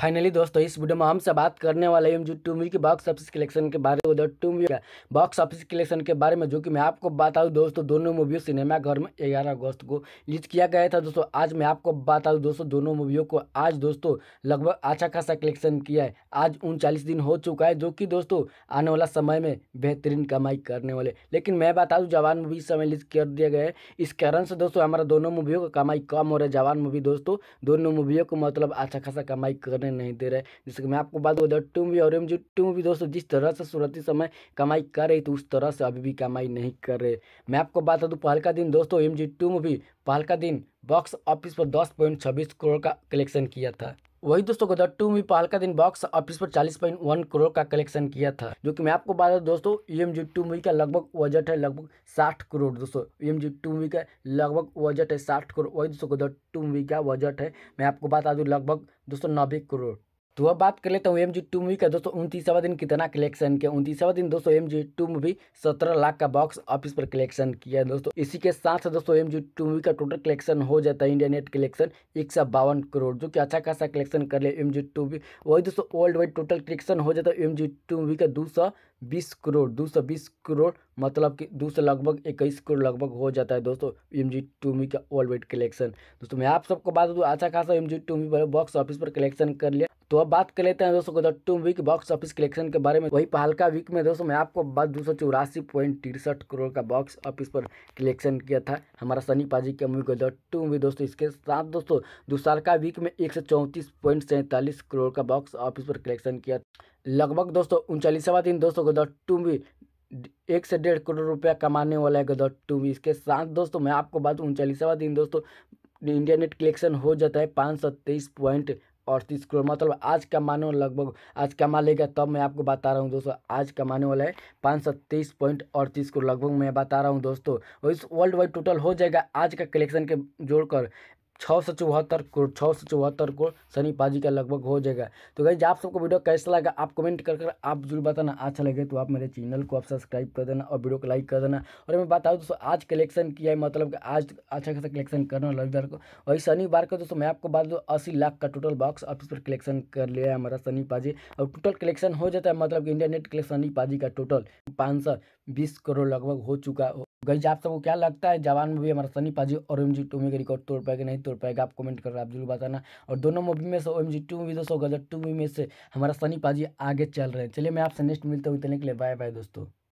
finally दोस्तों इस video में हम बात करने वाले हैं जो टू मूवी के बॉक्स ऑफिस कलेक्शन के बारे में two movie box office collection के बारे में जो कि मैं आपको बताऊँ दोस्तों दोनों मूवियों सिनेमाघर में ग्यारह अगस्त को रिलीज किया गया था दोस्तों आज मैं आपको दूँ दोस्तों दोनों मूवियों को आज दोस्तों लगभग अच्छा खासा कलेक्शन किया है आज उनचालीस दिन हो चुका है जो कि दोस्तों आने वाला समय में बेहतरीन कमाई करने वाले लेकिन मैं बता दूँ जवान मूवी इस समय रिलीज कर दिया गया है इस कारण से दोस्तों हमारा दोनों मूवियों का कमाई कम हो रहा है जवान मूवी दोस्तों दोनों मूवियों को मतलब अच्छा खासा कमाई करने दिखाने नहीं दे रहा है जैसे कि मैं आपको बात बताऊँ टू भी और एम जी टू भी दोस्तों जिस तरह से शुरुआती समय कमाई कर रही थी उस तरह से अभी भी कमाई नहीं कर रहे मैं आपको बात दूँ पहल का दिन दोस्तों एम जी टू भी पहल का दिन बॉक्स ऑफिस पर दस पॉइंट छब्बीस करोड़ का कलेक्शन किया था वही दोस्तों गदर टू में पहल का दिन बॉक्स ऑफिस पर चालीस पॉइंट वन करोड़ का कलेक्शन किया था जो कि मैं आपको बता दूं दोस्तों ई एम जी टू मूवी का लगभग बजट है लगभग साठ करोड़ दोस्तों ई एम जी टू मूवी का लगभग बजट है साठ करोड़ वही दोस्तों गदर टू मूवी का बजट है मैं आपको बता दूँ लगभग दोस्तों नब्बे करोड़ तो अब बात कर लेता हूँ एम जी टू मूवी का दोस्तों उनतीसवा दिन कितना कलेक्शन किया उनतीसवा दिन दोस्तों एम जी टू मूवी सत्रह लाख का बॉक्स ऑफिस पर कलेक्शन किया दोस्तों इसी के साथ दोस्तों एम जी two movie movie total collection हो जाता है इंडिया नेट कलेक्शन एक सौ बावन करोड़ जो कि अच्छा खासा कलेक्शन कर लिया एम जी टू मूवी वही दोस्तों वर्ल्ड वाइड टोटल कलेक्शन हो जाता है एम जी टू मूवी का दो सौ बीस करोड़ दो सौ बीस करोड़ मतलब कि दो सौ लगभग इक्कीस करोड़ लगभग हो जाता है दोस्तों एम जी टू मी का वर्ल्ड वाइड कलेक्शन दोस्तों मैं आप सबको बात दूँ अच्छा खासा एम जी टू मी बॉक्स ऑफिस पर कलेक्शन कर लिया तो अब बात कर लेते हैं दोस्तों Gadar two week box office collection के बारे में वही पहलका वीक में दोस्तों मैं आपको बात दो सौ चौरासी पॉइंट तिरसठ करोड़ का बॉक्स ऑफिस पर कलेक्शन किया था हमारा सनी पाजी की मूवी गदट्टू मूवी दोस्तों इसके साथ दोस्तों दूसरका वीक में एक सौ चौंतीस पॉइंट सैंतालीस करोड़ का बॉक्स ऑफिस पर कलेक्शन किया लगभग दोस्तों उनचालीसवा दिन दोस्तों गदट्टू भी एक से डेढ़ करोड़ रुपया कमाने वाला है गदट्टू भी इसके साथ दोस्तों मैं आपको बात उनचालीसवा दिन दोस्तों इंडिया नेट कलेक्शन हो जाता है पाँच सौ तेईस पॉइंट अड़तीस करोड़ मतलब आज का वाला लगभग आज कमा लेगा तब मैं आपको बता रहा हूँ दोस्तों आज का कमाने वाला है पाँच सौ तेईस पॉइंट अड़तीस करोड़ लगभग मैं बता रहा हूँ दोस्तों और इस वर्ल्ड वाइड टोटल हो जाएगा आज का कलेक्शन के जोड़कर छः सौ चौहत्तर करोड़ छः सौ चौहत्तर करोड़ सनी पाजी का लगभग हो जाएगा तो गाइज आप सबको वीडियो कैसा लगा आप कमेंट कर कर आप जरूर बताना अच्छा लगे तो आप मेरे चैनल को आप सब्सक्राइब कर देना और वीडियो को लाइक कर देना और मैं बताऊँ दोस्तों आज कलेक्शन किया है मतलब कि आज अच्छा खासा कलेक्शन करना रविवार को वही शनिवार को दोस्तों मैं आपको बात दूँ अस्सी लाख का टोटल बॉक्स ऑफिस पर कलेक्शन कर लिया है हमारा सनी पाजी और टोटल कलेक्शन हो जाता है मतलब कि इंडिया नेट कलेक्शन सनी पाजी का टोटल पाँच सौ बीस करोड़ लगभग हो चुका गई आप सबको क्या लगता है जवान मूवी हमारा सनी पाजी और ओम जी टू में रिकॉर्ड तोड़ पाएगा नहीं तोड़ पाएगा आप कमेंट कर आप जरूर बताना और दोनों मूवी में से ओम जी टू मूवी दोस्तों गजट टू मूवी में से हमारा सनी पाजी आगे चल रहे हैं चलिए मैं आपसे नेक्स्ट मिलते हुए इतने के लिए बाय बाय दोस्तों